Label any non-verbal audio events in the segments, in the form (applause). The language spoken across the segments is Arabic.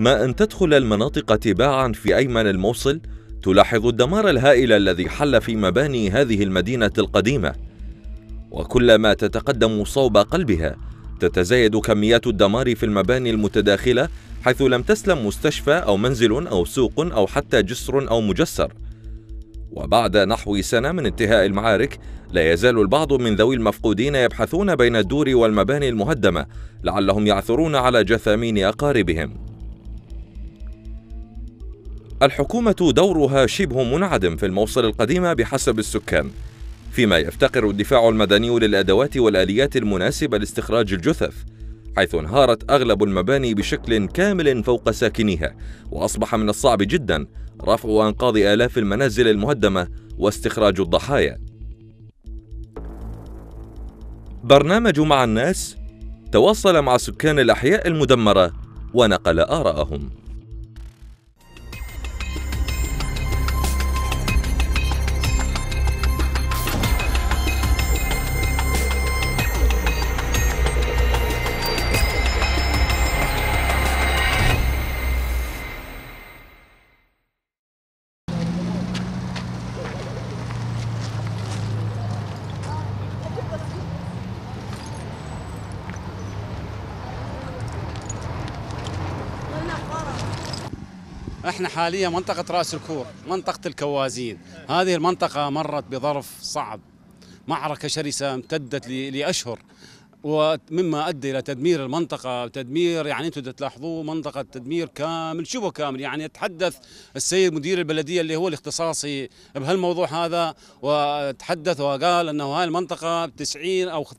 ما أن تدخل المناطق تباعا في أيمن الموصل تلاحظ الدمار الهائل الذي حل في مباني هذه المدينة القديمة وكلما تتقدم صوب قلبها تتزايد كميات الدمار في المباني المتداخلة حيث لم تسلم مستشفى أو منزل أو سوق أو حتى جسر أو مجسر وبعد نحو سنة من انتهاء المعارك لا يزال البعض من ذوي المفقودين يبحثون بين الدور والمباني المهدمة لعلهم يعثرون على جثامين أقاربهم الحكومة دورها شبه منعدم في الموصل القديمة بحسب السكان فيما يفتقر الدفاع المدني للأدوات والآليات المناسبة لاستخراج الجثث حيث انهارت أغلب المباني بشكل كامل فوق ساكنيها وأصبح من الصعب جدا رفع أنقاض آلاف المنازل المهدمة واستخراج الضحايا برنامج مع الناس تواصل مع سكان الأحياء المدمرة ونقل آراءهم احنا حاليا منطقه راس الكور منطقه الكوازين هذه المنطقه مرت بظرف صعب معركه شرسه امتدت لاشهر ومما ادى الى تدمير المنطقه تدمير يعني انتم تلاحظوه منطقه تدمير كامل شبه كامل يعني يتحدث السيد مدير البلديه اللي هو الاختصاصي بهالموضوع هذا وتحدث وقال انه هاي المنطقه 90 او 98%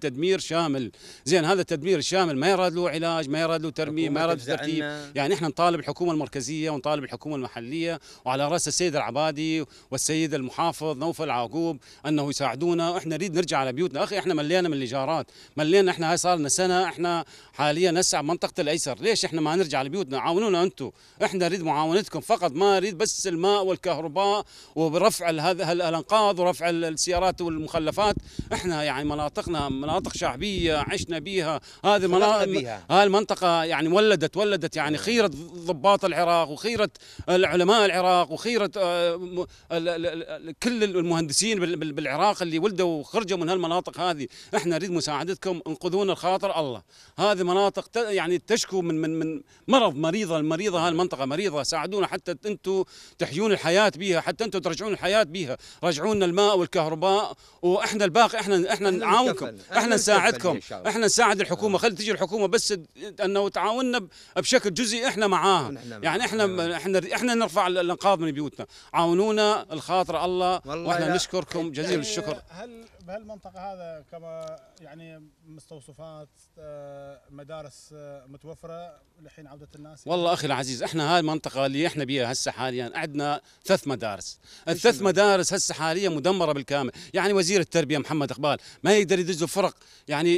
تدمير شامل زين هذا التدمير الشامل ما يراد له علاج ما يراد له ترميم ما يراد له ترتيب يعني احنا نطالب الحكومه المركزيه ونطالب الحكومه المحليه وعلى راس السيد العبادي والسيد المحافظ نوفل عاقوب انه يساعدونا احنا نريد نرجع على بيوتنا اخي احنا ملينا من اللي الايجارات ملينا احنا هاي صار لنا سنه احنا حاليا نسعى منطقه الايسر ليش احنا ما نرجع لبيوتنا عاونونا انتم احنا نريد معاونتكم فقط ما نريد بس الماء والكهرباء ورفع هذا الانقاض ورفع السيارات والمخلفات احنا يعني مناطقنا مناطق شعبيه عشنا بيها هذه المناطق هاي المنطقه يعني ولدت ولدت يعني إيه. خيره ضباط العراق وخيره العلماء العراق وخيره آه، كل المهندسين بالعراق اللي ولدوا وخرجوا من هالمناطق هذه احنا نريد مساعدتكم انقذونا الخاطر الله هذه مناطق يعني تشكو من من من مرض مريضه المريضه هاي المنطقه مريضه ساعدونا حتى انتم تحيون الحياه بها حتى انتم ترجعون الحياه بها رجعوا لنا الماء والكهرباء واحنا الباقي احنا احنا نعاونكم احنا نساعدكم احنا نساعد الحكومه آه. خلي تجي الحكومه بس انه تعاوننا بشكل جزئي احنا معاها يعني احنا آه. احنا احنا نرفع الانقاذ من بيوتنا عاونونا الخاطر الله واحنا نشكركم جزيل الشكر بهالمنطقه هذا كما يعني مستوصفات آه، مدارس آه، متوفره لحين عوده الناس يعني. والله اخي العزيز احنا هاي المنطقه اللي احنا بيها هسه حاليا عندنا ثلاث مدارس الثلاث مدارس هسه حاليا مدمره بالكامل يعني وزير التربيه محمد اقبال ما يقدر يدز فرق يعني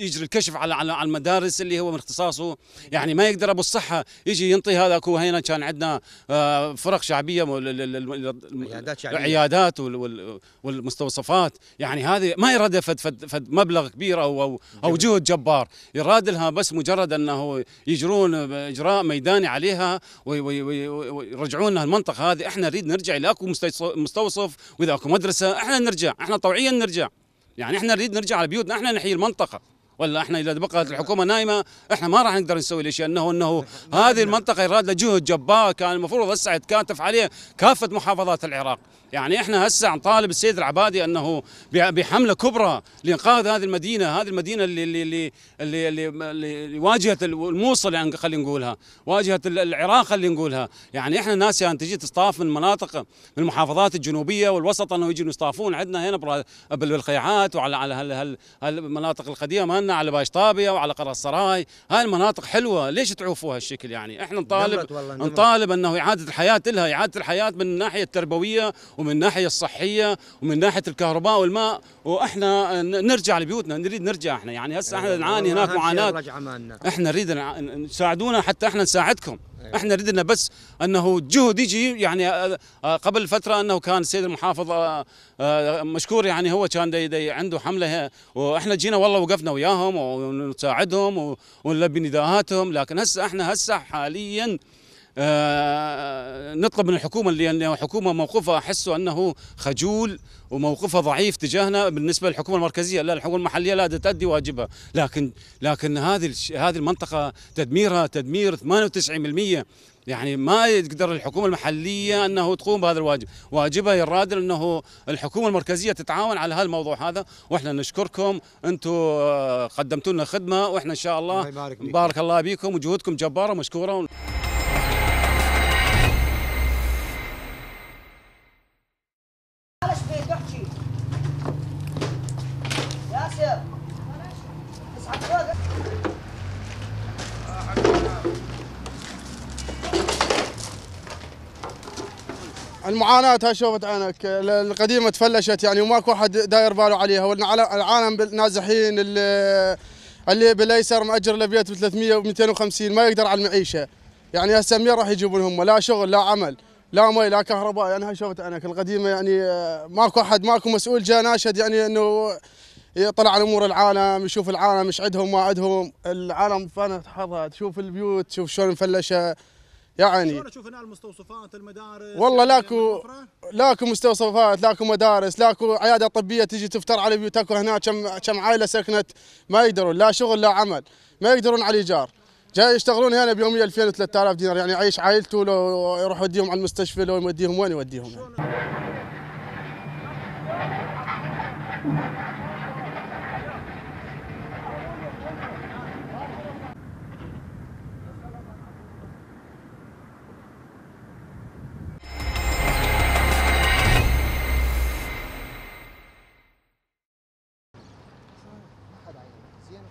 يجري الكشف على على المدارس اللي هو من اختصاصه يعني ما يقدر ابو الصحه يجي ينطي هذا اكو هنا كان عندنا آه، فرق شعبيه عيادات شعبيه العيادات والمستوصفات يعني يعني هذه ما يراد فد, فد, فد مبلغ كبير او او, أو جهد جبار يراد لها بس مجرد انه يجرون اجراء ميداني عليها ويرجعون لها المنطقه هذه احنا نريد نرجع الى اكو مستوصف واذا اكو مدرسه احنا نرجع احنا طوعيا نرجع يعني احنا نريد نرجع على بيوتنا احنا نحيي المنطقه ولا احنا اذا بقت الحكومه نايمه احنا ما راح نقدر نسوي الاشياء انه انه هذه نعم. المنطقه يراد لها جهد جبار كان المفروض هسه يتكاتف عليه كافه محافظات العراق، يعني احنا هسه نطالب السيد العبادي انه بحمله كبرى لانقاذ هذه المدينه، هذه المدينه اللي اللي اللي اللي, اللي, اللي واجهه الموصل يعني خلينا نقولها، واجهه العراق خلينا نقولها، يعني احنا ناس يعني تجي تصطاف من مناطق من المحافظات الجنوبيه والوسط انه يجون يصطافون عندنا هنا بالقيعات وعلى على هالمناطق القديمه اخواننا على باش طابيه وعلى قرى السراي هاي المناطق حلوه ليش تعوفوها هالشكل يعني احنا نطالب نطالب انه اعاده الحياه لها اعاده الحياه من الناحيه التربويه ومن الناحيه الصحيه ومن ناحيه الكهرباء والماء واحنا نرجع لبيوتنا نريد نرجع احنا يعني هسه احنا أيوة، نعاني هناك معاناه احنا نريد نساعدونا حتى احنا نساعدكم إيه. احنا ردنا بس انه جهد يجي يعني آه، آه، قبل فتره انه كان السيد المحافظ آه، مشكور يعني هو كان دي دي عنده حمله واحنا جينا والله وقفنا وياهم ونساعدهم ونلبي نداءاتهم لكن هسه احنا هسه حاليا آه، نطلب من الحكومه لان الحكومه موقفها احسه انه خجول وموقفها ضعيف تجاهنا بالنسبه للحكومه المركزيه لا الحكومه المحليه لا تؤدي واجبها لكن لكن هذه هذه المنطقه تدميرها تدمير 98% يعني ما يقدر الحكومه المحليه انه تقوم بهذا الواجب، واجبها الرادل انه الحكومه المركزيه تتعاون على هذا الموضوع هذا، واحنا نشكركم انتم آه، قدمتوا لنا خدمه واحنا ان شاء الله بارك, بارك الله بكم وجهودكم جباره مشكوره معاناتها شوفت عينك القديمه تفلشت يعني وماكو احد داير باله عليها والعالم بالنازحين اللي اللي بالايسر ماجر لبيت ب 300 و 250 ما يقدر على المعيشه يعني هسه مين راح يجيبون هم لا شغل لا عمل لا مي لا كهرباء يعني شوفت عينك القديمه يعني آه، ماكو احد ماكو مسؤول جاء ناشد يعني انه يطلع على امور العالم يشوف العالم ايش عندهم ما عندهم العالم فانت حظها تشوف البيوت تشوف شلون مفلشه يعني شلون اشوف هنا المستوصفات المدارس والله يعني لاكو لاكو مستوصفات لاكو مدارس لاكو عياده طبيه تجي تفطر على بيوت تاكل هنا كم كم عائله سكنت ما يقدرون لا شغل لا عمل ما يقدرون على الايجار جاي يشتغلون هنا بيومي 2000 3000 دينار يعني عايش عائلته لو يروح يوديهم على المستشفى لو يوديهم وين يوديهم يعني.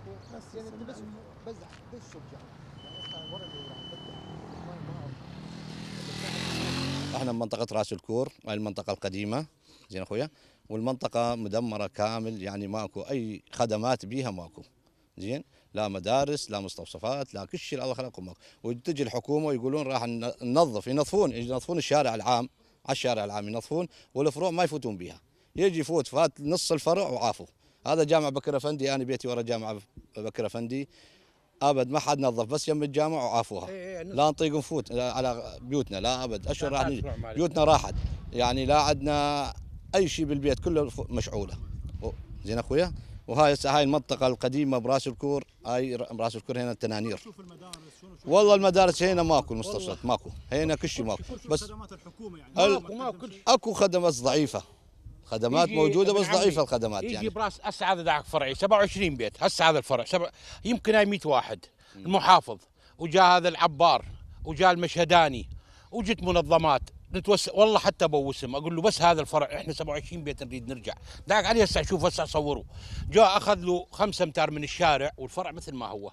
بس يعني انت بس بس يعني احنا بمنطقه راس الكور هاي المنطقه القديمه زين اخويا والمنطقه مدمره كامل يعني ماكو اي خدمات بيها ماكو زين لا مدارس لا مستوصفات لا كل شيء الله خلقه ماكو وتجي الحكومه ويقولون راح ننظف ينظفون ينظفون الشارع العام على الشارع العام ينظفون والفروع ما يفوتون بيها يجي يفوت فات نص الفرع وعافوا هذا جامع بكر افندي انا بيتي ورا جامع بكر افندي ابد ما حد نظف بس يم الجامع وعافوها إيه، إيه، لا نطيق نفوت على بيوتنا لا ابد اشهر يعني راح نجي بيوتنا راحت يعني لا عندنا اي شيء بالبيت كله مشعوله زين اخويا وهاي هاي المنطقه القديمه براس الكور هاي براس الكور هنا التنانير شوف المدارس والله المدارس هنا ماكو مستشفيات ماكو هنا كل شيء ماكو بس خدمات الحكومه يعني ماكو ماكو اكو خدمات ضعيفه خدمات موجوده بس ضعيفه الخدمات يجي يعني يجي براس هسه هذا دعك فرعي 27 بيت هسه هذا الفرع سبع يمكن هاي 100 واحد المحافظ وجاء هذا العبار وجاء المشهداني وجت منظمات نتوسع والله حتى ابو وسم اقول له بس هذا الفرع احنا 27 بيت نريد نرجع دعك عليه هسه شوف هسه صوروا جاء اخذ له 5 امتار من الشارع والفرع مثل ما هو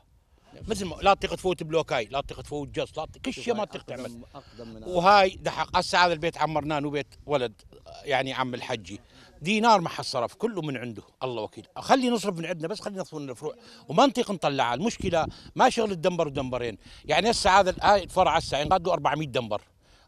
مثل ما لا تطيق تفوت بلوكاي لا تطيق تفوت جص لا كل شيء ما تطيق تعمل وهاي دحق هسه هذا البيت عمرناه وبيت ولد يعني عم الحجي دينار ما حصرف صرف كله من عنده الله وكيل خلي نصرف من عندنا بس خلينا نصرف من الفروع وما نطيق نطلعها المشكله ما شغل الدمبر ودمبرين يعني هسه هذا هاي الفرع هسه ينقادوا له 400 دمبر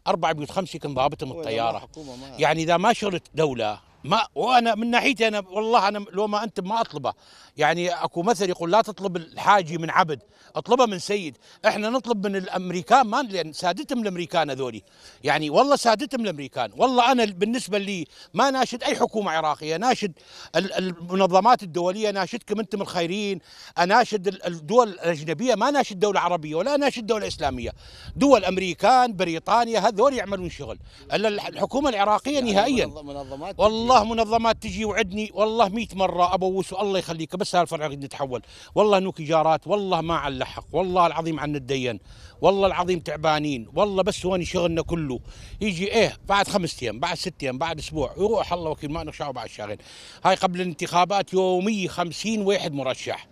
اربع بيوت خمسه كن ضابطه من الطياره يعني اذا ما شغلت دوله ما وانا من ناحيتي انا والله انا لو ما انت ما اطلبه يعني اكو مثل يقول لا تطلب الحاجي من عبد اطلبه من سيد احنا نطلب من الامريكان ما لان يعني سادتهم الامريكان هذولي يعني والله سادتهم الامريكان والله انا بالنسبه لي ما ناشد اي حكومه عراقيه ناشد المنظمات الدوليه ناشدكم انتم الخيريين اناشد الدول الاجنبيه ما ناشد دوله عربيه ولا ناشد دوله اسلاميه دول امريكان بريطانيا هذول يعملون شغل الا الحكومه العراقيه يعني نهائيا والله والله منظمات تجي وعدني والله مئة مرة أبوس الله يخليك بس هالفرع قد نتحول والله نوك إيجارات والله ما عن والله العظيم عن نتدين والله العظيم تعبانين والله بس هوني شغلنا كله يجي إيه بعد خمس أيام بعد ست أيام بعد أسبوع يروح الله وكيل ما نخشاه بعد شهرين هاي قبل الانتخابات يومي خمسين واحد مرشح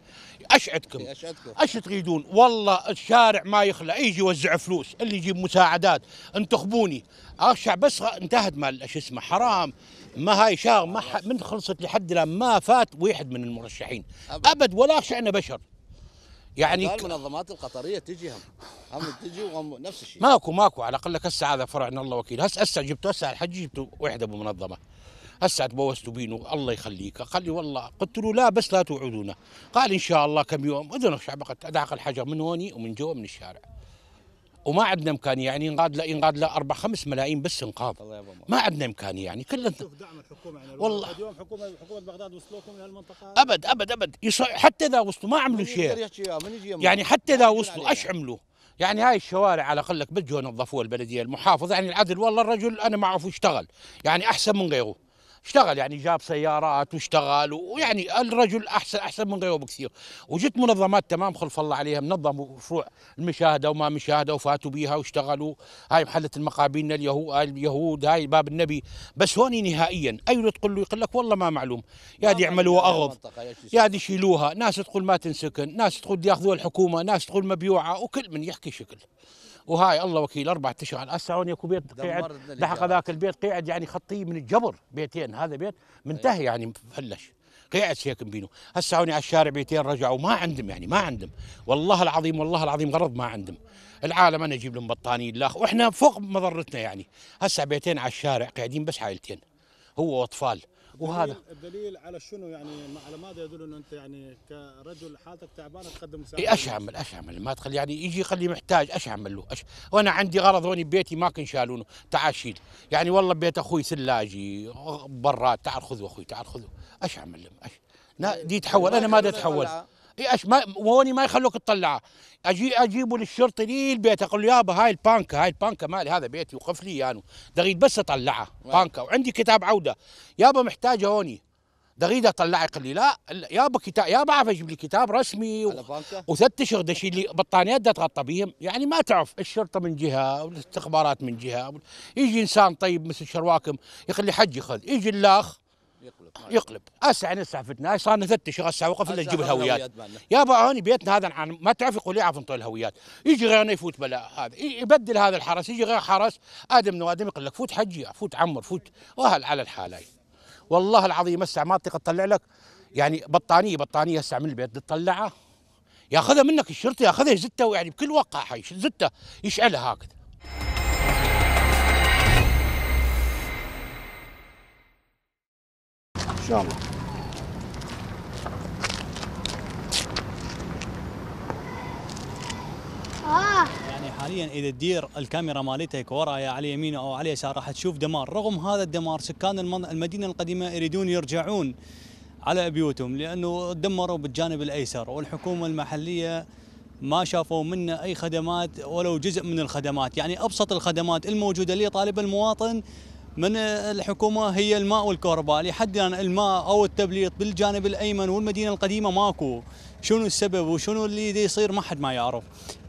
اشعدكم ايش تريدون والله الشارع ما يخلى يجي يوزع فلوس اللي يجيب مساعدات انتخبوني ارشح بس انتهت مال شو اسمه حرام ما هاي شاغ ما ح... من خلصت لحد الان ما فات واحد من المرشحين ابد, أبد ولا شأن بشر يعني المنظمات القطريه تجي هم هم تجي وهم نفس الشيء ماكو ماكو على الاقل لك هسه هذا فرعنا الله وكيل هسه هسه جبته هسه الحج جبته واحده بمنظمه هسه تبوست بينه الله يخليك قال لي والله قلت له لا بس لا توعدونا قال ان شاء الله كم يوم اذن شعب قد ادعق الحجر من هوني ومن جوا من الشارع وما عندنا امكانيه يعني ينقاد لا ينقاد له اربع خمس ملايين بس انقاذ ما عندنا امكانيه يعني كل دعم الحكومه يعني والله اليوم حكومه حكومه بغداد وصلوكم الى المنطقه ابد ابد ابد حتى اذا وصلوا ما عملوا شيء يعني حتى اذا وصلوا ايش عملوا؟ يعني هاي الشوارع على قلك بده نظفوها البلديه المحافظ يعني العدل والله الرجل انا ما اعرفه اشتغل يعني احسن من غيره اشتغل يعني جاب سيارات واشتغل ويعني الرجل احسن احسن من غيره بكثير وجت منظمات تمام خلف الله عليها منظموا فروع المشاهده وما مشاهده وفاتوا بيها واشتغلوا هاي محله المقابين اليهود هاي باب النبي بس هون نهائيا اي تقول له يقول لك والله ما معلوم يا دي يعملوا اغض يا دي يشيلوها ناس تقول ما تنسكن ناس تقول ياخذوها الحكومه ناس تقول مبيوعه وكل من يحكي شكل وهاي الله وكيل اربع اشهر على اسعون يكو بيت قاعد لحق ذاك البيت قاعد يعني خطيه من الجبر بيتين هذا بيت منتهي أيوة. يعني فلش قاعد هيك بينه هسه على الشارع بيتين رجعوا ما عندهم يعني ما عندهم والله العظيم والله العظيم غرض ما عندهم العالم انا اجيب لهم بطانيه لاخ واحنا فوق مضرتنا يعني هسه بيتين على الشارع قاعدين بس عائلتين هو واطفال الدليل وهذا الدليل على شنو يعني على ماذا يدل انه انت يعني كرجل حالتك تعبانه تقدم مساعده؟ اعمل؟ ايش اعمل؟ ما تخلي يعني يجي يخلي محتاج ايش اعمل له أش... وانا عندي غرض هوني ببيتي ما كن شالونه تعال شيل يعني والله بيت اخوي ثلاجي برات تعال خذه اخوي تعال خذه له؟ أش... دي تحول انا ما اتحول ايش ما ووني ما يخلوك تطلعه اجي اجيبه للشرطي لي البيت اقول له يابا هاي البانكه هاي البانكه مالي هذا بيتي وقف لي يعني دغيد بس اطلعه بانكه وعندي كتاب عوده يابا محتاجه هوني دغيد اطلعه يقول لي لا يابا كتاب يابا عارف اجيب لي كتاب رسمي و... وثلاث اشهر دشي لي بطانيات تغطى بهم يعني ما تعرف الشرطه من جهه والاستخبارات من جهه يجي انسان طيب مثل شرواكم يقول لي حجي خذ يجي الاخ يقلب آه، طيب. يقلب اسع انا سالفتنا صار نفتش غسع وقف الا نجيب الهويات يا هوني بيتنا هذا عن ما تعرف يقول لي عفوا الهويات يجي غيرنا يفوت بلا هذا يبدل هذا الحرس يجي غير حرس ادم ادم يقول لك فوت حجي فوت عمر فوت وهل على الحالين والله العظيم هسه ما تطلع لك يعني بطانيه بطانيه هسه من البيت تطلعها ياخذها منك الشرطي ياخذها يزته يعني بكل وقاحه زته يشعلها هكذا شاء الله آه. يعني حاليا اذا تدير الكاميرا مالتك ورايا على يمين او على يسار راح تشوف دمار رغم هذا الدمار سكان المدينه القديمه يريدون يرجعون على بيوتهم لانه دمروا بالجانب الايسر والحكومه المحليه ما شافوا منه اي خدمات ولو جزء من الخدمات يعني ابسط الخدمات الموجوده اللي طالب المواطن من الحكومه هي الماء والكهرباء لحد الان الماء او التبليط بالجانب الايمن والمدينه القديمه ماكو شنو السبب وشنو اللي دي يصير ما حد ما يعرف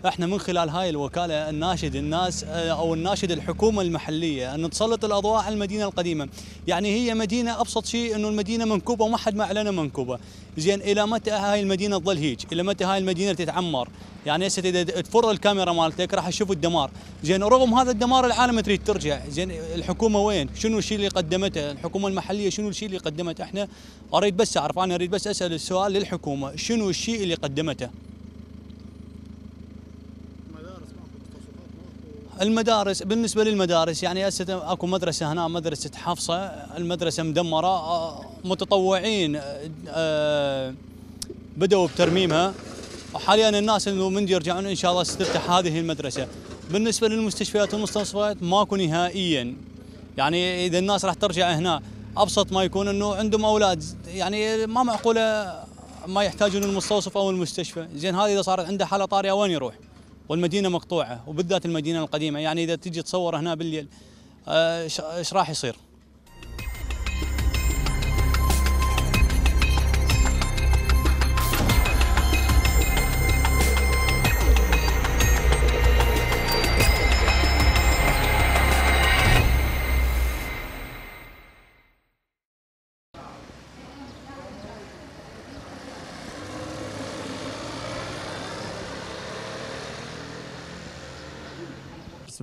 احنا من خلال هاي الوكاله نناشد الناس آه، او نناشد الحكومه المحليه ان تسلط الاضواء على المدينه القديمه يعني هي مدينه ابسط شيء انه المدينه منكوبه وما حد ما اعلنها منكوبه زين الى متى هاي المدينه تظل هيج الى متى هاي المدينه تتعمر يعني هسه اذا تفر الكاميرا مالتك راح تشوف الدمار زين رغم هذا الدمار العالم تريد ترجع زين الحكومه وين شنو الشيء اللي قدمته الحكومه المحليه شنو الشيء اللي قدمته احنا اريد بس اعرف انا اريد بس اسال السؤال للحكومه شنو الشيء اللي قدمته المدارس بالنسبة للمدارس يعني اكو مدرسة هنا مدرسة حفصة المدرسة مدمرة آه، متطوعين آه، بدأوا بترميمها وحاليا الناس انه من يرجعون ان شاء الله ستفتح هذه المدرسة بالنسبة للمستشفيات والمستشفيات ماكو نهائيا يعني اذا الناس راح ترجع هنا ابسط ما يكون انه عندهم اولاد يعني ما معقوله ما يحتاجون المستوصف او المستشفى، زين هذه اذا صارت عنده حاله طارئه وين يروح؟ والمدينه مقطوعه وبالذات المدينه القديمه، يعني اذا تجي تصور هنا بالليل آه، ايش راح يصير؟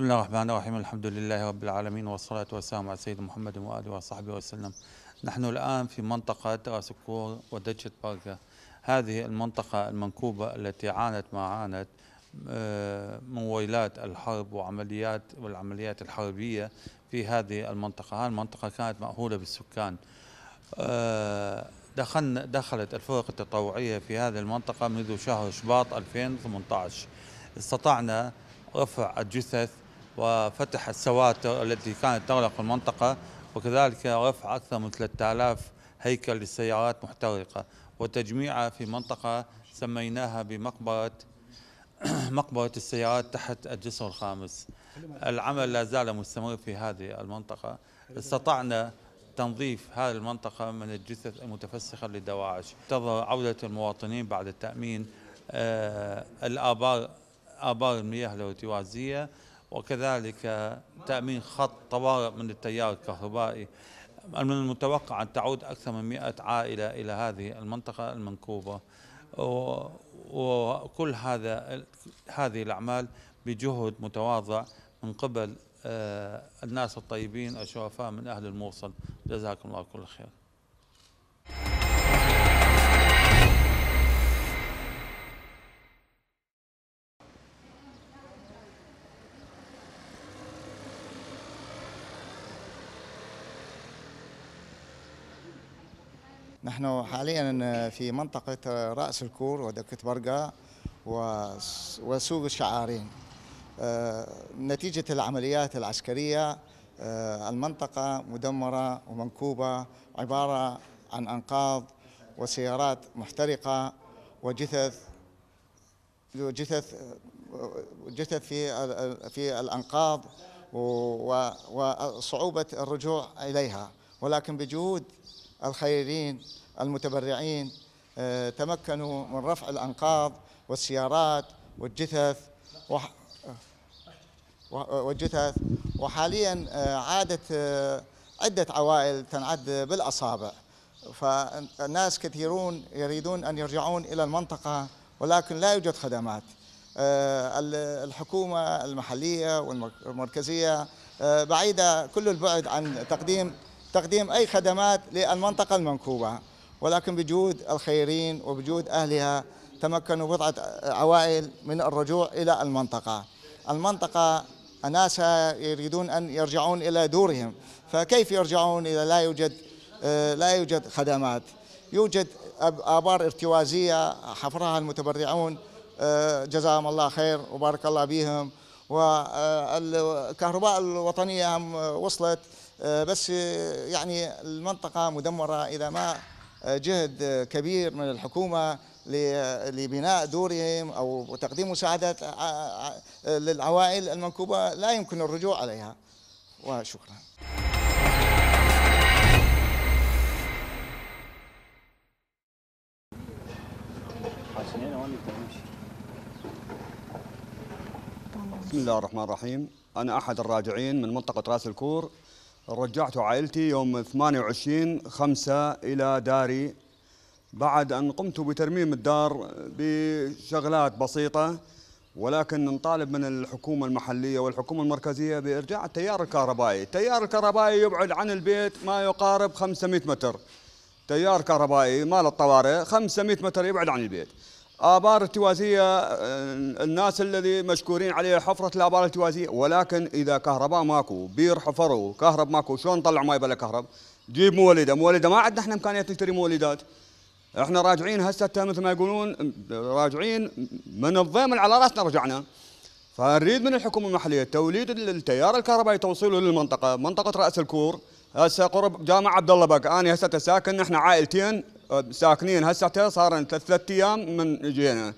الله الرحمن الرحيم الحمد لله رب العالمين والصلاة والسلام على سيدنا محمد وآله وصحبه وسلم نحن الآن في منطقة راس ودجة باركة هذه المنطقة المنكوبة التي عانت ما عانت من ويلات الحرب وعمليات والعمليات الحربية في هذه المنطقة هذه المنطقة كانت مأهولة بالسكان دخلنا دخلت الفرق التطوعية في هذه المنطقة منذ شهر شباط 2018 استطعنا رفع الجثث وفتح السواتر التي كانت تغلق المنطقة وكذلك رفع أكثر من 3000 هيكل للسيارات محترقة وتجميعها في منطقة سميناها بمقبرة (clears throat) مقبرة السيارات تحت الجسر الخامس العمل لا زال مستمر في هذه المنطقة استطعنا تنظيف هذه المنطقة من الجثث المتفسخة لدواعش تظهر عودة المواطنين بعد التأمين آه الآبار آبار المياه الارتوازية وكذلك تأمين خط طوارئ من التيار الكهربائي من المتوقع أن تعود أكثر من 100 عائلة إلى هذه المنطقة المنكوبة وكل هذا هذه الأعمال بجهد متواضع من قبل آه، الناس الطيبين الشرفاء من أهل الموصل جزاكم الله كل خير نحن حاليا في منطقة رأس الكور ودكة برقة وسوق الشعارين آه، نتيجة العمليات العسكرية آه، المنطقة مدمرة ومنكوبة عبارة عن أنقاض وسيارات محترقة وجثث جثث جثث في في الأنقاض وصعوبة الرجوع إليها ولكن بجهود الخيرين المتبرعين آه، تمكنوا من رفع الأنقاض والسيارات والجثث آه، والجثث وحاليا آه، عادت عدة عوائل تنعد بالأصابع فالناس كثيرون يريدون أن يرجعون إلى المنطقة ولكن لا يوجد خدمات الحكومة المحلية والمركزية بعيدة كل البعد عن تقديم تقديم أي خدمات للمنطقة المنكوبة ولكن بجهود الخيرين وبجهود أهلها تمكنوا بضعة عوائل من الرجوع إلى المنطقة المنطقة أناسها يريدون أن يرجعون إلى دورهم فكيف يرجعون إذا لا يوجد آه، لا يوجد خدمات يوجد آبار ارتوازية حفرها المتبرعون آه، جزاهم الله خير وبارك الله بهم والكهرباء آه، الوطنية وصلت آه، بس آه، يعني المنطقة مدمرة إذا ما آه، جهد كبير من الحكومة لبناء دورهم أو تقديم مساعدات للعوائل المنكوبة لا يمكن الرجوع عليها وشكرا بسم الله الرحمن الرحيم أنا أحد الراجعين من منطقة راس الكور رجعت عائلتي يوم 28 5 إلى داري بعد أن قمت بترميم الدار بشغلات بسيطة ولكن نطالب من الحكومة المحلية والحكومة المركزية بإرجاع التيار الكهربائي التيار الكهربائي يبعد عن البيت ما يقارب 500 متر تيار كهربائي مال الطوارئ 500 متر يبعد عن البيت آبار التوازية آه، الناس الذي مشكورين عليه حفرة الآبار التوازية ولكن إذا كهرباء ماكو بير حفروا كهرب ماكو شلون نطلع ماي بلا كهرب جيب مولدة مولدة ما عندنا احنا إمكانية نشتري مولدات احنا راجعين هسه مثل ما يقولون راجعين من الضيم على راسنا رجعنا فنريد من الحكومه المحليه توليد التيار الكهربائي توصيله للمنطقه منطقه راس الكور هسه قرب جامع عبد الله بك انا هسه ساكن احنا عائلتين ساكنين هسه صار ثلاث ايام من جينا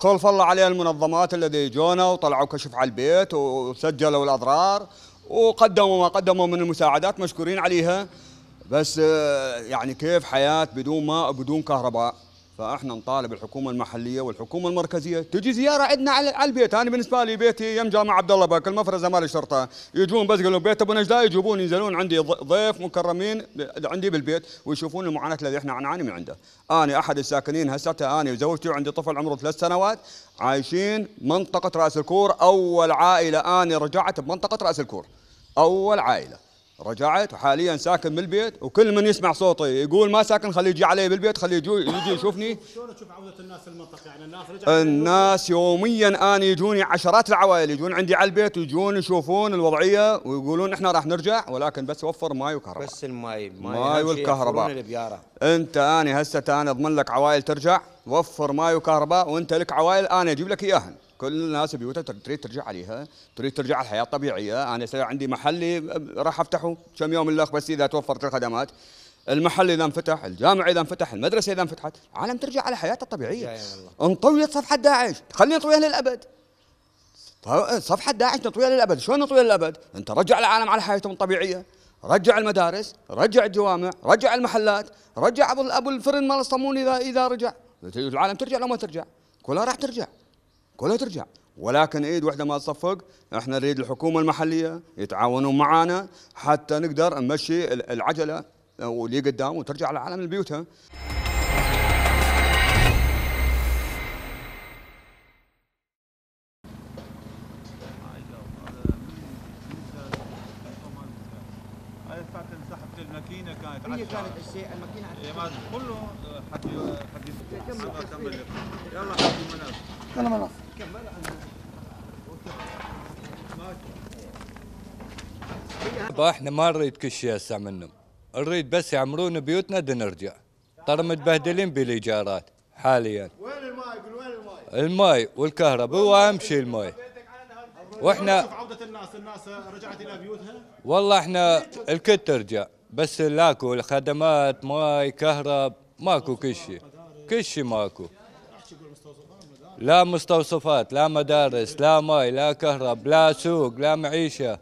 خلف الله عليه المنظمات الذي جونا وطلعوا كشف على البيت وسجلوا الاضرار وقدموا ما قدموا من المساعدات مشكورين عليها بس آه، يعني كيف حياه بدون ماء بدون كهرباء فاحنا نطالب الحكومه المحليه والحكومه المركزيه تجي زياره عندنا على البيت انا بالنسبه لي بيتي يم جامع عبد الله باك المفرزه مال الشرطه يجون بس يقولون بيت ابو نجداء يجيبون ينزلون عندي ضيف مكرمين عندي بالبيت ويشوفون المعاناه اللي احنا نعاني من عنده انا احد الساكنين هسه انا وزوجتي وعندي طفل عمره ثلاث سنوات عايشين منطقه راس الكور اول عائله انا رجعت بمنطقه راس الكور اول عائله رجعت وحاليا ساكن بالبيت وكل من يسمع صوتي يقول ما ساكن خليه يجي علي بالبيت خليه يجي يشوفني شلون تشوف عوده الناس في المنطقه يعني الناس رجعت الناس يوميا انا يجوني عشرات العوائل يجون عندي على البيت ويجون يشوفون الوضعيه ويقولون احنا راح نرجع ولكن بس وفر ماي وكهرباء بس الماي ماي والكهرباء انت اني هسه انا اضمن لك عوائل ترجع وفر ماي وكهرباء وانت لك عوائل انا اجيب لك اياهن كل الناس بيوتها تريد ترجع عليها تريد ترجع على الحياه الطبيعيه انا صار عندي محلي آه، راح افتحه كم يوم الاخ بس اذا توفرت الخدمات المحل اذا انفتح، الجامعه اذا انفتح، المدرسه اذا انفتحت، العالم ترجع على حياتها الطبيعيه. انطويت صفحه داعش، خلينا نطويها للابد. صفحه داعش نطويها للابد، شلون نطويها للابد؟ انت رجع العالم على حياتهم الطبيعيه، رجع المدارس، رجع الجوامع، رجع المحلات، رجع ابو الفرن مال الصمون اذا اذا رجع، العالم ترجع لو ما ترجع، كلها راح ترجع. كلها ترجع ولكن ايد واحده ما تصفق احنا نريد الحكومه المحليه يتعاونون معنا حتى نقدر نمشي العجله واللي قدام وترجع لعالم البيوتها الماكينه كانت هي كانت الشيء الماكينه عشان كله حكي حكي يلا حكي مناف يلا مناف احنا ما نريد كل شيء هسه منهم نريد بس يعمرون بيوتنا دنرجع ترى متبهدلين بالايجارات حاليا وين الماي قول وين الماي الماي والكهرباء هو اهم شيء الماي واحنا عودة الناس الناس رجعت الى بيوتها والله احنا الكل ترجع بس لاكو الخدمات ماي كهرب ماكو كل شيء كل شيء ماكو لا مستوصفات لا مدارس لا ماي لا كهرب لا سوق لا معيشة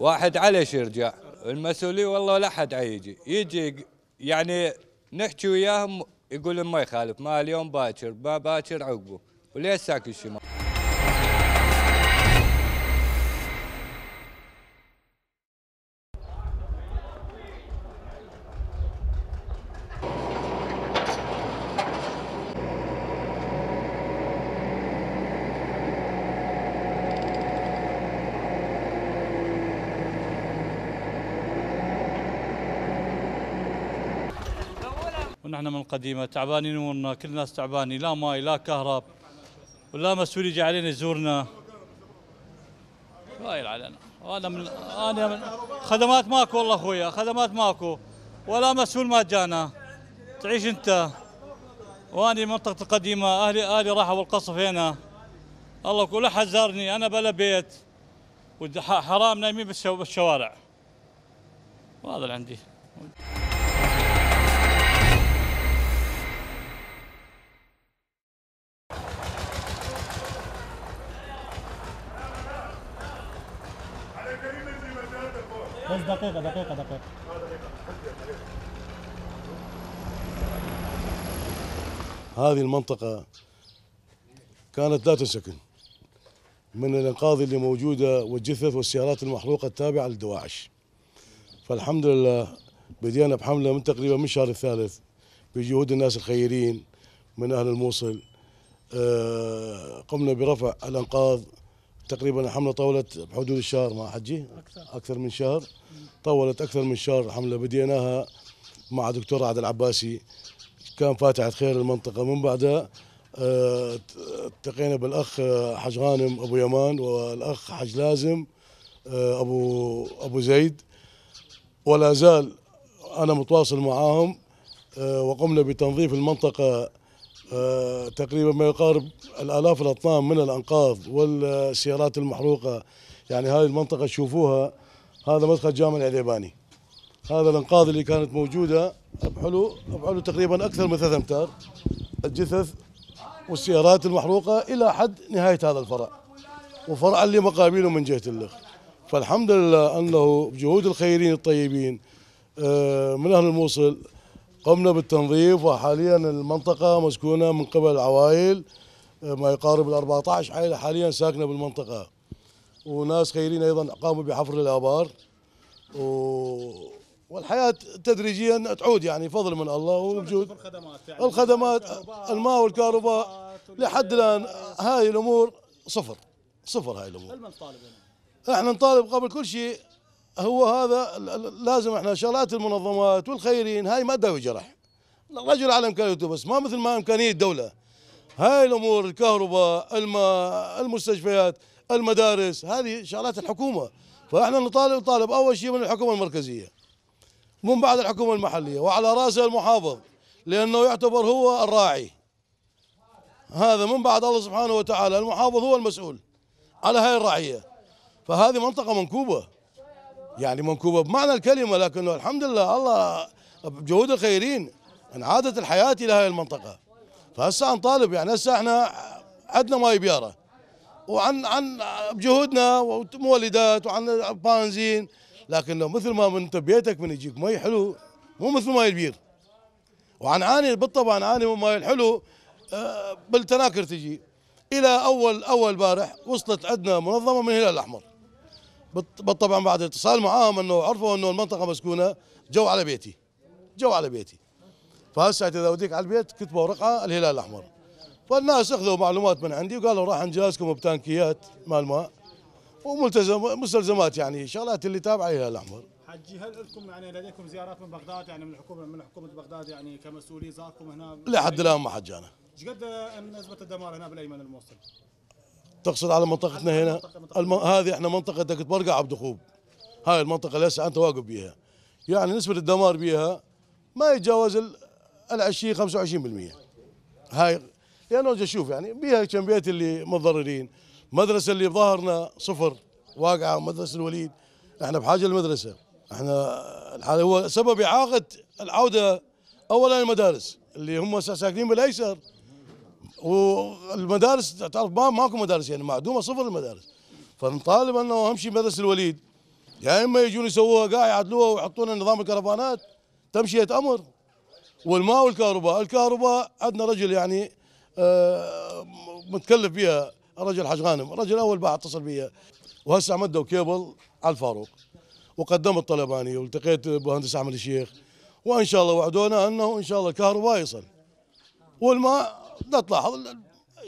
واحد علش يرجع المسؤولية والله لا حد عيجي يجي يعني نحكي وياهم يقول ما يخالف ما اليوم باكر ما باكر عقبه وليس ساكي الشمال نحن من القديمه تعبانين ونا كل الناس تعبانين لا ماي لا كهرب ولا مسؤول يجي علينا يزورنا وايل علينا انا من انا من خدمات ماكو والله اخويا خدمات ماكو ولا مسؤول ما جانا تعيش انت واني منطقه القديمه اهلي اهلي راحوا بالقصف هنا الله كل احد زارني انا بلا بيت وحرام نايمين بالشوارع وهذا اللي عندي بس دقيقة دقيقة دقيقة هذه المنطقة كانت لا تسكن من الانقاض اللي موجوده والجثث والسيارات المحروقه التابعه للدواعش فالحمد لله بدينا بحمله من تقريبا من الشهر الثالث بجهود الناس الخيرين من اهل الموصل آه، قمنا برفع الانقاض تقريبا حمله طولت بحدود الشهر ما حجي اكثر من شهر طولت أكثر من شهر حملة بديناها مع دكتور عادل العباسي كان فاتحة خير المنطقة من بعدها آه، التقينا بالأخ آه، حج غانم أبو يمان والأخ حج لازم آه، أبو أبو زيد ولا زال أنا متواصل معاهم وقمنا بتنظيف المنطقة تقريبا ما يقارب الآلاف الأطنان من الأنقاض والسيارات المحروقة يعني هذه المنطقة تشوفوها هذا مدخل جامع العذيباني هذا الانقاض اللي كانت موجوده بحلو بحلو تقريبا اكثر من 3 امتار الجثث والسيارات المحروقه الى حد نهايه هذا الفرع وفرع اللي مقابله من جهه اللخ فالحمد لله انه بجهود الخيرين الطيبين آه، من اهل الموصل قمنا بالتنظيف وحاليا المنطقه مسكونه من قبل عوائل آه، ما يقارب ال 14 عائله حاليا ساكنه بالمنطقه وناس غيرين ايضا قاموا بحفر الابار و... والحياه تدريجيا تعود يعني فضل من الله ووجود الخدمات, يعني الخدمات الماء والكهرباء لحد الان هاي الامور صفر صفر هاي الامور نطالب احنا نطالب قبل كل شيء هو هذا لازم احنا شغلات المنظمات والخيرين هاي ما تداوي جرح الرجل على امكانيته بس ما مثل ما امكانيه الدوله هاي الامور الكهرباء الماء المستشفيات المدارس هذه شغلات الحكومة فاحنا نطالب نطالب أول شيء من الحكومة المركزية من بعد الحكومة المحلية وعلى رأسها المحافظ لأنه يعتبر هو الراعي هذا من بعد الله سبحانه وتعالى المحافظ هو المسؤول على هاي الرعية فهذه منطقة منكوبة يعني منكوبة بمعنى الكلمة لكنه الحمد لله الله بجهود الخيرين انعادت الحياة إلى هاي المنطقة فهسه نطالب يعني هسه احنا عندنا ماي بيارة وعن عن بجهودنا ومولدات وعن بنزين لكن لو مثل ما من بيتك من يجيك مي حلو مو مثل ماي البير وعن عاني بالطبع عاني من ماي الحلو آه، بالتناكر تجي الى اول اول بارح وصلت عندنا منظمه من الهلال الاحمر بالطبع بعد اتصال معاهم انه عرفوا انه المنطقه مسكونه جو على بيتي جو على بيتي فهسه اذا وديك على البيت كتبوا رقعه الهلال الاحمر فالناس اخذوا معلومات من عندي وقالوا راح نجهزكم بتانكيات مال ماء وملتزم مستلزمات يعني شغلات اللي تابعيها الاحمر. حجي هل لكم يعني لديكم زيارات من بغداد يعني من الحكومه من حكومه بغداد يعني كمسؤولين زاركم هنا؟ لحد الان ما حجانا انا. ايش قد نسبه الدمار هنا بالايمن الموصل؟ تقصد على منطقتنا هنا؟ الم... هذه احنا منطقه دكت برقع عبد خوب. هاي المنطقه اللي هسه انت واقف بيها. يعني نسبه الدمار بيها ما يتجاوز ال 20 25% هاي لانه يعني اجي اشوف يعني بيها كم بيت اللي متضررين مدرسه اللي بظهرنا صفر واقعه مدرسه الوليد احنا بحاجه للمدرسه احنا هو سبب اعاقه العوده اولا المدارس اللي هم ساكنين بالايسر والمدارس تعرف ما ماكو مدارس يعني معدومه صفر المدارس فنطالب انه اهم شيء مدرسه الوليد يا اما يجون يسووها قاع يعدلوها ويحطون نظام الكرفانات تمشيه امر والماء والكهرباء، الكهرباء عندنا رجل يعني آه، متكلف بها الرجل حاج غانم الرجل اول باع اتصل بي وهسه مدوا كيبل على الفاروق وقدمت طلباني والتقيت بمهندس احمد الشيخ وان شاء الله وعدونا انه ان شاء الله الكهرباء يصل والماء لا تلاحظ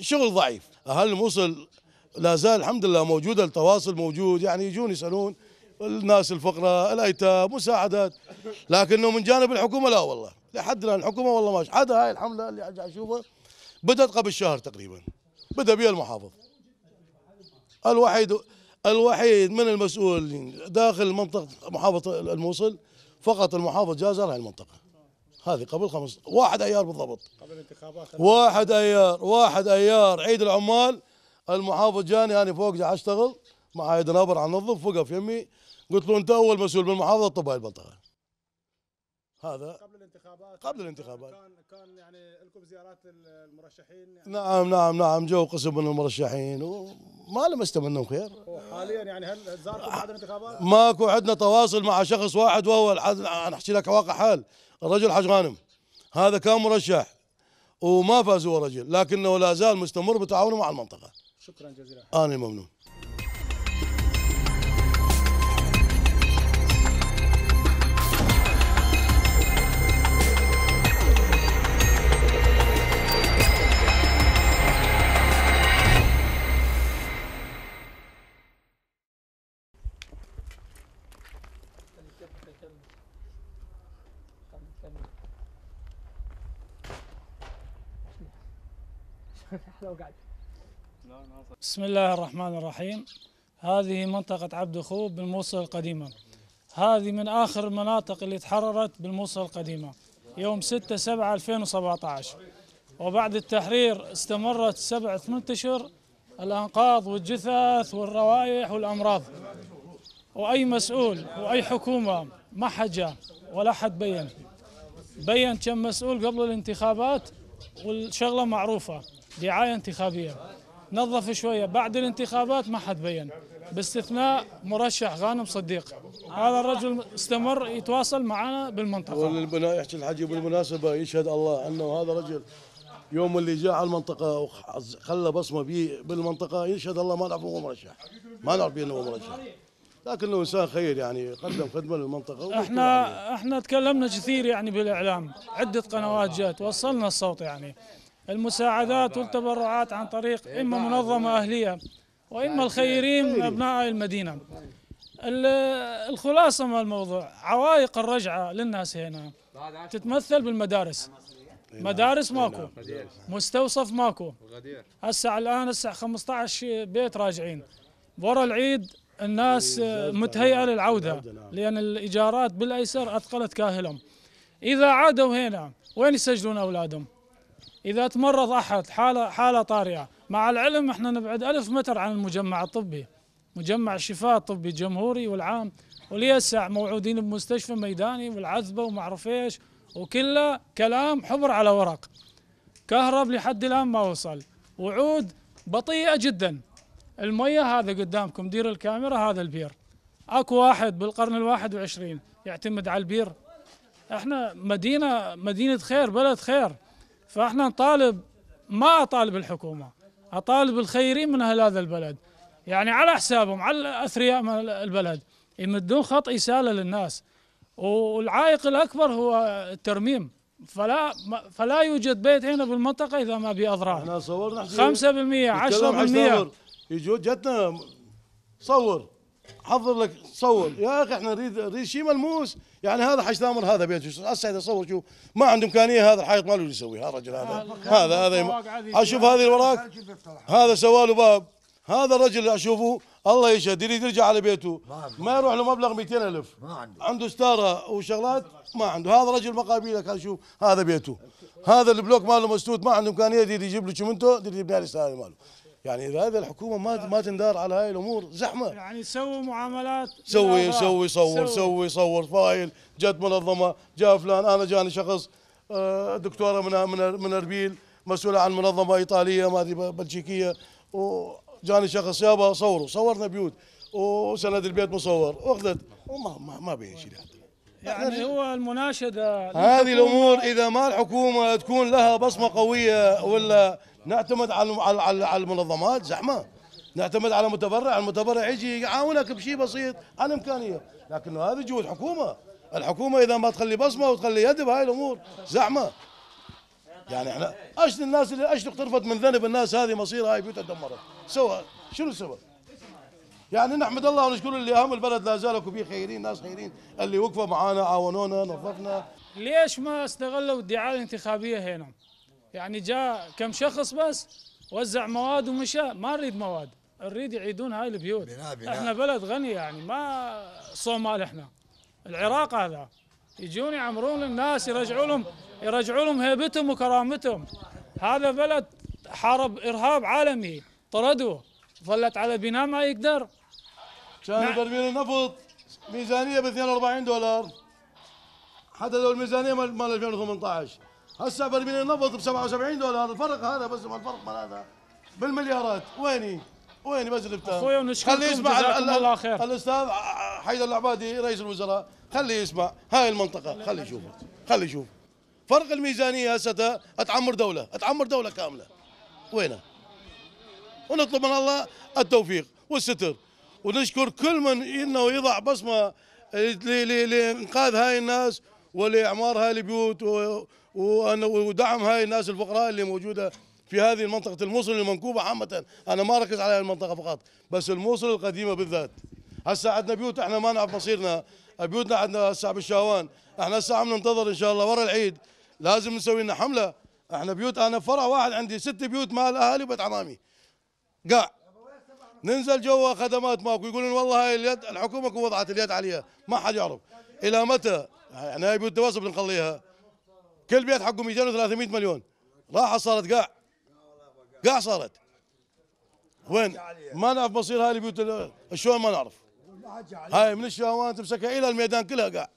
شغل ضعيف هل موصل لا زال الحمد لله موجود التواصل موجود يعني يجون يسالون الناس الفقراء الايتام مساعدات لكنه من جانب الحكومه لا والله لحد الان الحكومه والله ماشي عدا هاي الحمله اللي اشوفها بدأت قبل شهر تقريبا بدأ بها المحافظ الوحيد الوحيد من المسؤولين داخل منطقة محافظة الموصل فقط المحافظ جازر هاي المنطقة هذه قبل خمس واحد ايار بالضبط قبل الانتخابات واحد ايار واحد ايار عيد العمال المحافظ جاني انا فوق جاي اشتغل عيد نابر عن نظف وقف يمي قلت له انت اول مسؤول بالمحافظه طب هاي المنطقه هذا الانتخابات قبل الانتخابات كان كان يعني لكم زيارات المرشحين يعني نعم نعم نعم جو قسم من المرشحين وما لمست منهم خير وحاليا يعني هل زاركم بعد الانتخابات؟ ماكو عندنا تواصل مع شخص واحد وهو انا احكي لك واقع حال الرجل حاج غانم هذا كان مرشح وما فاز هو رجل لكنه لا زال مستمر بتعاونه مع المنطقه شكرا جزيلا انا ممنون بسم الله الرحمن الرحيم هذه منطقة عبد خوب بالموصل القديمة هذه من آخر المناطق اللي تحررت بالموصل القديمة يوم 6 7 2017 وبعد التحرير استمرت سبع ثمان أشهر الأنقاض والجثث والروائح والأمراض وأي مسؤول وأي حكومة ما حد جاء ولا حد بين بين كم مسؤول قبل الانتخابات والشغلة معروفة دعاية انتخابية نظف شويه بعد الانتخابات ما حد بين باستثناء مرشح غانم صديق هذا الرجل استمر يتواصل معنا بالمنطقه والبناء يحكي الحجي بالمناسبه يشهد الله انه هذا رجل يوم اللي جاء على المنطقه وخلى بصمه بيه بالمنطقه يشهد الله ما نعرف هو مرشح ما نعرف انه هو مرشح لكنه انسان خير يعني قدم خدمه للمنطقه احنا يعني. احنا تكلمنا كثير يعني بالاعلام عده قنوات جات وصلنا الصوت يعني المساعدات والتبرعات عن طريق إما منظمة أهلية وإما الخيرين من أبناء المدينة الخلاصة من الموضوع عوائق الرجعة للناس هنا تتمثل بالمدارس مدارس ماكو مستوصف ماكو هسه الآن الساعة 15 بيت راجعين ورا العيد الناس متهيئة للعودة لأن الإيجارات بالأيسر أثقلت كاهلهم إذا عادوا هنا وين يسجلون أولادهم إذا تمرض أحد حالة حالة طارئة مع العلم احنا نبعد ألف متر عن المجمع الطبي مجمع الشفاء الطبي الجمهوري والعام وليسع موعودين بمستشفى ميداني والعذبة وما أعرف إيش وكله كلام حبر على ورق كهرب لحد الآن ما وصل وعود بطيئة جدا المية هذا قدامكم دير الكاميرا هذا البير اكو واحد بالقرن الواحد وعشرين يعتمد على البير احنا مدينة مدينة خير بلد خير فاحنا نطالب ما اطالب الحكومه اطالب الخيرين من اهل هذا البلد يعني على حسابهم على اثرياء من البلد يمدون خط اساله للناس والعائق الاكبر هو الترميم فلا فلا يوجد بيت هنا بالمنطقه اذا ما به اضرار احنا صورنا 5% 10% يجوا جتنا صور حضر لك صور يا اخي احنا نريد نريد شيء ملموس يعني هذا حشدامر هذا بيت هسه اصور شوف ما عنده امكانيه هذا الحائط ما له هذا الرجل هذا هذا هذا اشوف هذه الوراق هذا سوى له باب هذا الرجل اللي اشوفه الله يشهد يريد يرجع على بيته ما يروح له مبلغ 200000 ما عنده عنده ستاره وشغلات ما عنده هذا رجل مقابيلك هذا شوف هذا بيته هذا البلوك ماله مسدود ما عنده امكانيه يجيب له شمنته يجيب له ستاره ماله يعني اذا هذا الحكومه ما ما تندار على هاي الامور زحمه يعني سووا معاملات سوي سوي صور سوي صور فايل جت منظمه جاء فلان انا جاني شخص آه، دكتوره من من من اربيل مسؤوله عن منظمه ايطاليه ما ادري بلجيكيه وجاني شخص يابا صوروا صورنا بيوت وسند البيت مصور واخذت وما ما, ما بيها شيء يعني هو المناشده هذه الامور اذا ما الحكومه تكون لها بصمه قويه ولا نعتمد على على المنظمات زحمه نعتمد على متبرع المتبرع يجي يعاونك بشيء بسيط على امكانيه لكن هذا جهود حكومه الحكومه اذا ما تخلي بصمه وتخلي يد بهاي الامور زحمه يعني احنا اشد الناس اللي ايش اقترفت من ذنب الناس هذه مصيرها هاي بيوتها دمرت سواء شنو السبب؟ يعني نحمد الله ونشكر اللي اهم البلد لا زالوا فيه خيرين ناس خيرين اللي وقفوا معانا عاونونا نظفنا ليش ما استغلوا الدعايه الانتخابيه هنا؟ يعني جاء كم شخص بس وزع مواد ومشى ما نريد مواد نريد يعيدون هاي البيوت بناء بناء. احنا بلد غني يعني ما صومال احنا العراق هذا يجون يعمرون الناس يرجعوا لهم يرجعوا لهم هيبتهم وكرامتهم هذا بلد حارب ارهاب عالمي طردوه ظلت على بناء ما يقدر كان برميل نعم. النفط ميزانيه ب 42 دولار حددوا الميزانيه مال 2018 هسه برميل نبض ب 77 دولار الفرق هذا بس ما الفرق مال هذا بالمليارات ويني وين بزلبته اخوي ونشكركم خلي يسمع الله خير الاستاذ حيدر العبادي رئيس الوزراء خليه يسمع هاي المنطقه خليه يشوف خليه يشوف فرق الميزانيه هسه تعمر دوله تعمر دوله كامله وينه ونطلب من الله التوفيق والستر ونشكر كل من انه يضع بصمه لانقاذ هاي الناس ولاعمار هاي البيوت ودعم هاي الناس الفقراء اللي موجوده في هذه المنطقه الموصل المنكوبه عامه انا ما ركز على المنطقه فقط بس الموصل القديمه بالذات هسه عندنا بيوت احنا ما نعرف مصيرنا بيوتنا عندنا هسه بالشاوان احنا هسه عم ننتظر ان شاء الله ورا العيد لازم نسوي لنا حمله احنا بيوت انا فرع واحد عندي ست بيوت مال اهالي وبيت عمامي قاع ننزل جوا خدمات ماكو يقولون والله هاي اليد الحكومه وضعت اليد عليها ما حد يعرف الى متى احنا بيوت تواصل بنخليها كل بيت حقه 200 و300 مليون راحت صارت قاع قاع صارت وين ما نعرف مصير هاي البيوت الشؤون ما نعرف هاي من الشهوان تمسكها الى الميدان كلها قاع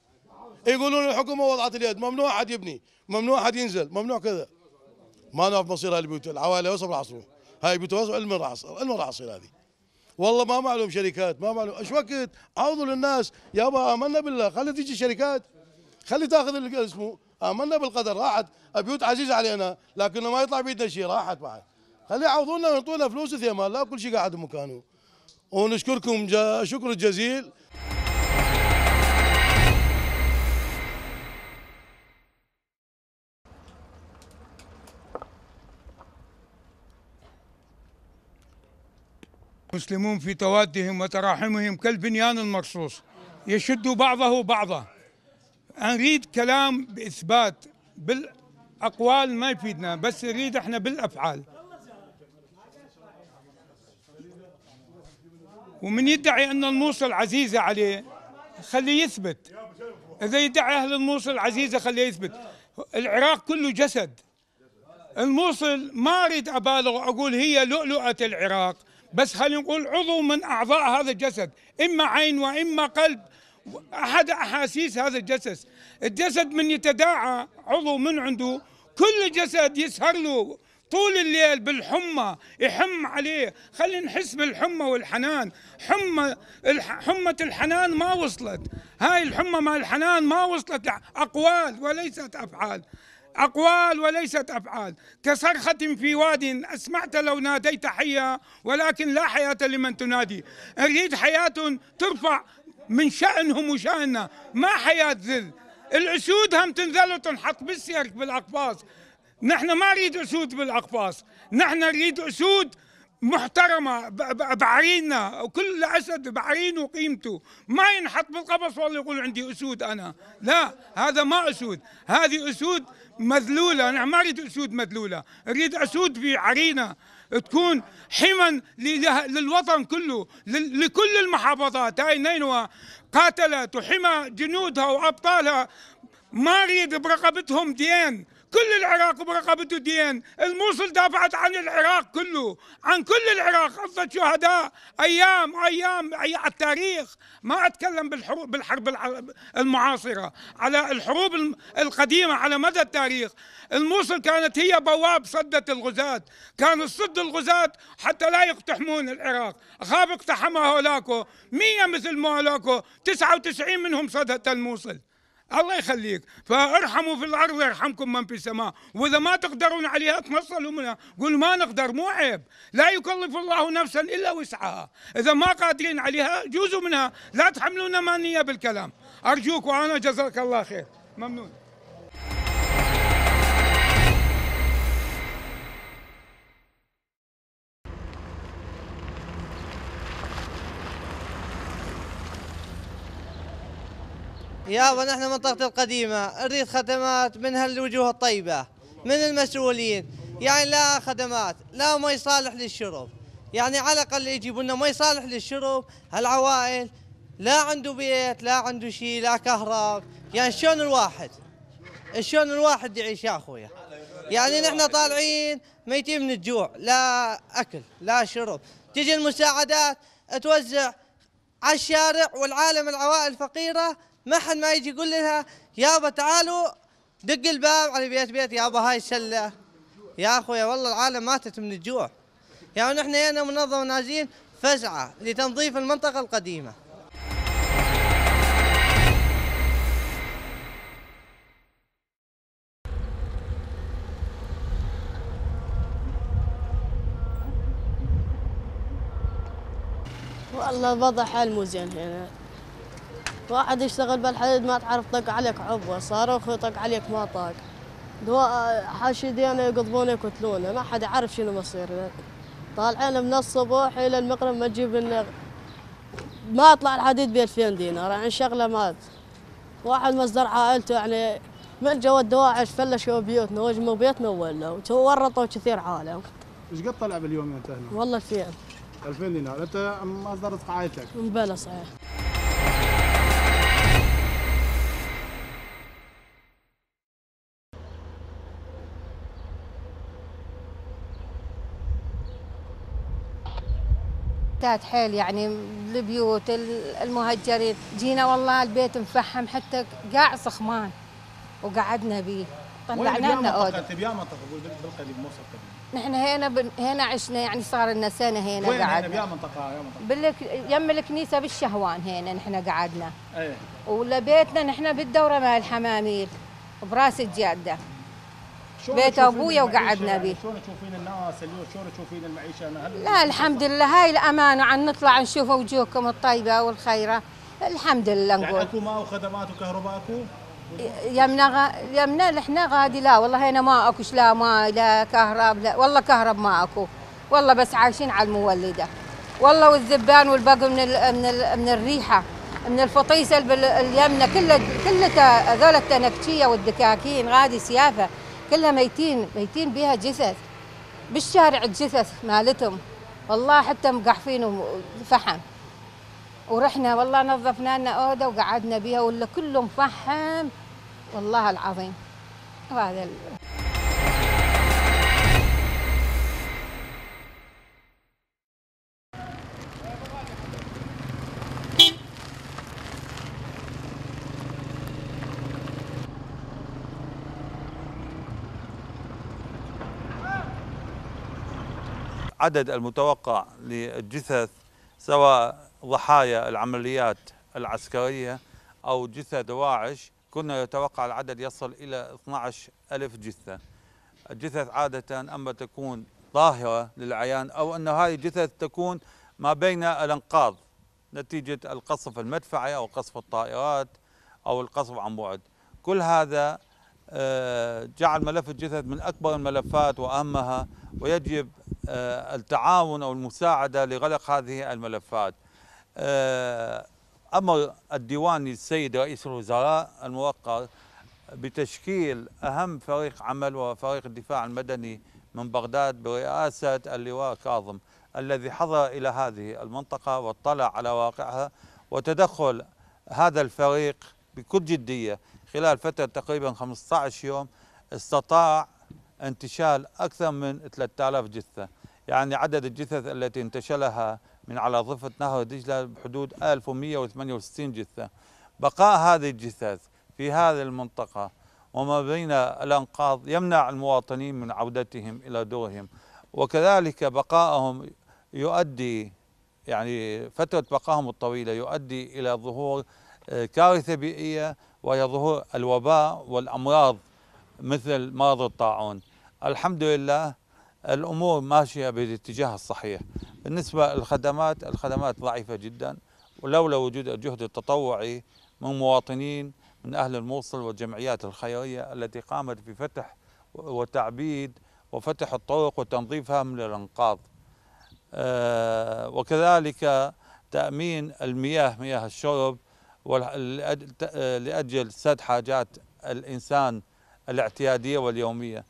يقولون الحكومه وضعت اليد ممنوع احد يبني ممنوع احد ينزل ممنوع كذا ما نعرف مصير هاي البيوت العوائل وصل راح يصيرون هاي بيوت وصل علما راح علما راح يصير هذه والله ما معلوم شركات ما معلوم ايش وقت عوضوا للناس يابا امنا بالله خلي تيجي شركات خلي تاخذ اسمه امنا بالقدر راحت بيوت عزيزه علينا لكن ما يطلع بيدنا شيء راحت بعد خلي يعوضونا ويعطونا فلوس ثيما لا كل شيء قاعد مكانه ونشكركم جا شكر جزيل المسلمون في توادهم وتراحمهم كالبنيان المرصوص يشد بعضه بعضا نريد كلام باثبات بالاقوال ما يفيدنا بس نريد احنا بالافعال ومن يدعي ان الموصل عزيزه عليه خليه يثبت اذا يدعي اهل الموصل عزيزه خليه يثبت العراق كله جسد الموصل ما اريد ابالغ اقول هي لؤلؤه العراق بس خلينا نقول عضو من اعضاء هذا الجسد اما عين واما قلب أحد أحاسيس هذا الجسد الجسد من يتداعى عضو من عنده كل جسد يسهر له طول الليل بالحمى يحم عليه خلينا نحس بالحمى والحنان حمى حمة الحنان ما وصلت هاي الحمى مال الحنان ما وصلت أقوال وليست أفعال أقوال وليست أفعال كصرخة في واد أسمعت لو ناديت حيا ولكن لا حياة لمن تنادي اريد حياة ترفع من شأنهم وشأننا ما حياة ذل الأسود هم تنزل وتنحط بالسيرك بالأقفاص نحن ما نريد أسود بالأقفاص نحن نريد أسود محترمة بعريننا وكل أسد بعرينه وقيمته ما ينحط بالقفص والله يقول عندي أسود أنا لا هذا ما أسود هذه أسود مذلولة نحن ما نريد أسود مذلولة نريد أسود بعرينا تكون حما للوطن كله لكل المحافظات هاي نينوى قاتلت وحمى جنودها وابطالها ما اريد برقبتهم ديان كل العراق برقبته دين الموصل دافعت عن العراق كله عن كل العراق قصة شهداء أيام أيام على التاريخ ما أتكلم بالحروب بالحرب المعاصرة على الحروب القديمة على مدى التاريخ الموصل كانت هي بواب صدت الغزاة كان الصد الغزاة حتى لا يقتحمون العراق خاب اقتحمها هولاكو 100 مثل ما هولاكو 99 منهم صدت الموصل الله يخليك فارحموا في الارض يرحمكم من في السماء واذا ما تقدرون عليها تنصلوا منها قول ما نقدر مو عيب لا يكلف الله نفسا الا وسعها اذا ما قادرين عليها جوزوا منها لا تحملونا مانيه بالكلام ارجوك وانا جزاك الله خير ممنون يابا نحن منطقة القديمة نريد خدمات من هالوجوه الطيبة من المسؤولين يعني لا خدمات لا مي صالح للشرب يعني على الأقل يجيبوا لنا مي صالح للشرب هالعوائل لا عنده بيت لا عنده شيء لا كهرب يعني شلون الواحد شلون الواحد يعيش يا أخويا يعني نحن طالعين ميتين من الجوع لا أكل لا شرب تجي المساعدات توزع على الشارع والعالم العوائل الفقيرة ما حد ما يجي يقول لها يابا تعالوا دق الباب على بيت بيت يابا هاي الشله يا اخويا والله العالم ماتت من الجوع يعني نحن هنا منظمه نازلين فزعه لتنظيف المنطقه القديمه والله الوضع حال مو زين هنا واحد يشتغل بالحديد ما تعرف طق عليك عبوة صاروخ يطق عليك ما طاق دواء حاشدين يقضبونه يقتلونه ما حد يعرف شنو مصيرنا طالعين من الصبح الى المغرب ما تجيب لنا ما طلع الحديد ب 2000 دينار يعني شغله مات واحد مصدر عائلته يعني من جو الدواعش فلشوا بيوتنا وجموا بيوتنا وولوا وتورطوا كثير عالم ايش قد طلع باليوم انت هنا؟ والله 2000 2000 دينار انت مصدر رزق عائلتك؟ بلا صحيح محتاج حيل يعني البيوت المهجرين جينا والله البيت مفحم حتى قاع صخمان وقعدنا به طلعنا لنا اوضه بيا منطقه بالقليل مو نحن هنا ب... هنا عشنا يعني صار لنا سنه هنا وين قعدنا وين بيا منطقه يا منطقه بالك يم الكنيسه بالشهوان هنا نحن قعدنا ايه ولبيتنا نحن بالدوره مال الحماميل براس الجاده بيت ابويا وقعدنا به شلون تشوفين الناس اليوم شلون تشوفين المعيشه لا الحمد لله هاي الامانه عن نطلع نشوف وجوهكم الطيبه والخيره الحمد لله يعني نقول يعني اكو ماء وخدمات وكهرباء اكو يمنا غ... يمنا احنا غادي لا والله هنا ما اكوش لا ماء لا كهرب لا والله كهرب ما اكو والله بس عايشين على المولده والله والذبان والبقر من ال... من ال... من الريحه من الفطيسه اليمنى كلها كلها هذول التنكشيه والدكاكين غادي سيافه كلها ميتين ميتين بها جثث بالشارع الجثث مالتهم والله حتى مقحفين وفحم ورحنا والله نظفنا لنا أودة وقعدنا بها ولا كلهم فحم والله العظيم هذا العدد المتوقع للجثث سواء ضحايا العمليات العسكرية أو جثث دواعش كنا يتوقع العدد يصل إلى 12 ألف جثة الجثث عادة أما تكون ظاهرة للعيان أو أن هذه الجثث تكون ما بين الأنقاض نتيجة القصف المدفعي أو قصف الطائرات أو القصف عن بعد كل هذا آه، جعل ملف الجثث من أكبر الملفات وأهمها ويجب آه، التعاون أو المساعدة لغلق هذه الملفات آه، أمر الديوان السيد رئيس الوزراء الموقر بتشكيل أهم فريق عمل وفريق الدفاع المدني من بغداد برئاسة اللواء كاظم الذي حضر إلى هذه المنطقة واطلع على واقعها وتدخل هذا الفريق بكل جدية خلال فترة تقريبا 15 يوم استطاع انتشال أكثر من 3000 جثة يعني عدد الجثث التي انتشلها من على ضفة نهر دجلة بحدود 1168 جثة بقاء هذه الجثث في هذه المنطقة وما بين الأنقاض يمنع المواطنين من عودتهم إلى دورهم وكذلك بقائهم يؤدي يعني فترة بقائهم الطويلة يؤدي إلى ظهور آه، كارثة بيئية وهي ظهور الوباء والأمراض مثل مرض الطاعون الحمد لله الامور ماشيه بالاتجاه الصحيح بالنسبه للخدمات الخدمات ضعيفه جدا ولولا وجود الجهد التطوعي من مواطنين من اهل الموصل والجمعيات الخيريه التي قامت بفتح وتعبيد وفتح الطرق وتنظيفها من الانقاض آه، وكذلك تامين المياه مياه الشرب لاجل سد حاجات الانسان الاعتياديه واليوميه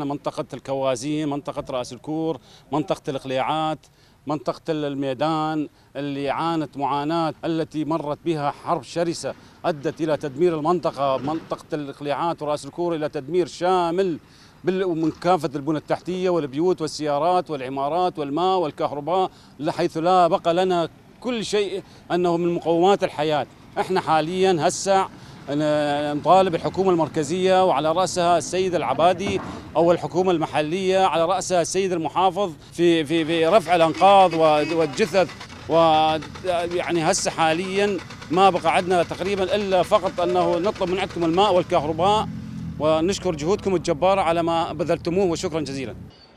احنا منطقه الكوازين منطقه راس الكور منطقه القليعات منطقة الميدان اللي عانت معاناة التي مرت بها حرب شرسة أدت إلى تدمير المنطقة منطقة القليعات ورأس الكور إلى تدمير شامل من كافة البنى التحتية والبيوت والسيارات والعمارات والماء والكهرباء حيث لا بقى لنا كل شيء أنه من مقومات الحياة احنا حاليا هسع نطالب الحكومة المركزية وعلى رأسها السيد العبادي أو الحكومة المحلية على رأسها السيد المحافظ في, في, في رفع الأنقاض والجثث ويعني هسه حاليا ما بقى عندنا تقريبا إلا فقط أنه نطلب من عندكم الماء والكهرباء ونشكر جهودكم الجبارة على ما بذلتموه وشكرا جزيلا